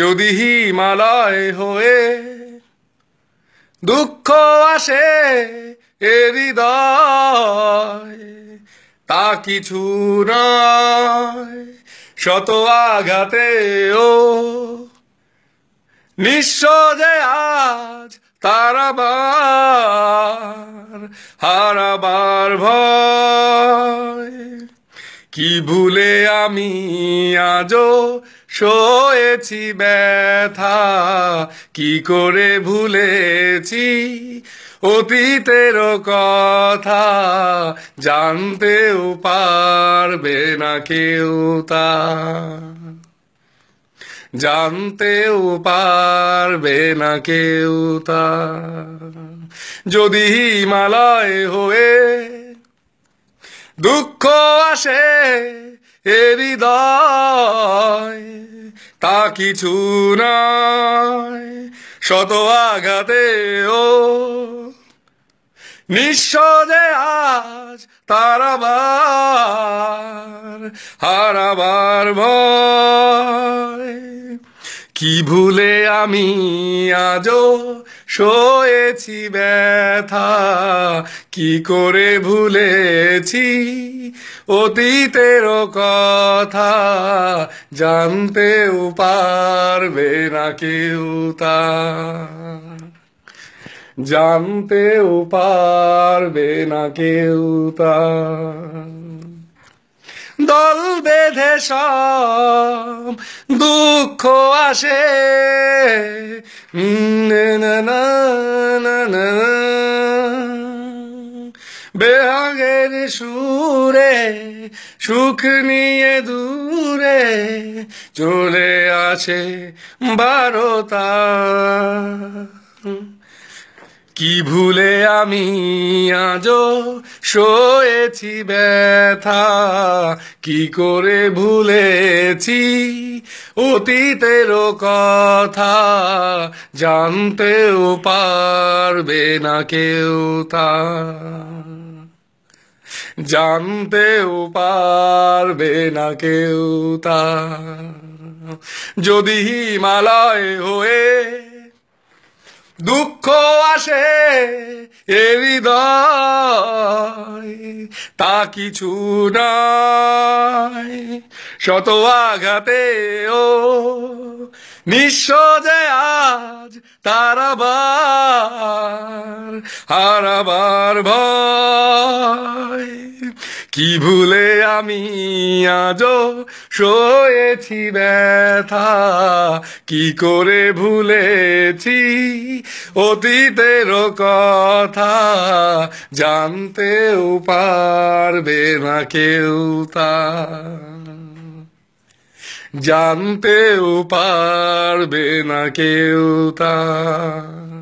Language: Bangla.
যদি হিমালয় হয়ে দুঃখ আসে হৃদয় তা কিছু নয় শত ও নিঃস্ব যে আজ তারাবার হারাবার ভয় কি ভুলে আমি আজও শোয়েছি ব্যথা কি করে ভুলেছি অতীতের কথা জানতেও পারবে না কেউ তা জানতেও পারবে না কেউ তা যদি হিমালয় হয়ে দুঃখ আসে এ হৃদয় তা কিছু না শত আঘাতে ও নিঃস্ব যে আজ তারাবার হারাবার ভয় কি ভুলে আমি আজও শোয়েছি ব্যথা কি করে ভুলেছি অতীতের কথা জানতে পারবে না কেউ তা জানতে পারবে না কেউ তা দল বেঁধে সব দুঃখ আসে বেহাগের সুরে সুখ নিয়ে দূরে চলে আছে বারতা কি ভুলে আমি আজও শোয়েছি ব্যথা কি করে ভুলেছি অতীতের কথা জানতেও পারবে না কেউ তা জানতেও পারবে না কেউ তা যদি হিমালয় হয়ে দুঃখ আসে এ হৃদয় তা কিছু নয় শত আঘাতে ও নিঃস্ব যে আজ তারাবার হারাবার ভয় কি ভুলে আমি আজও সয়েছি ব্যথা কি করে ভুলেছি অতীতের কথা জানতে পারবে না কেউ তা জানতেও পারবে না কেউ তা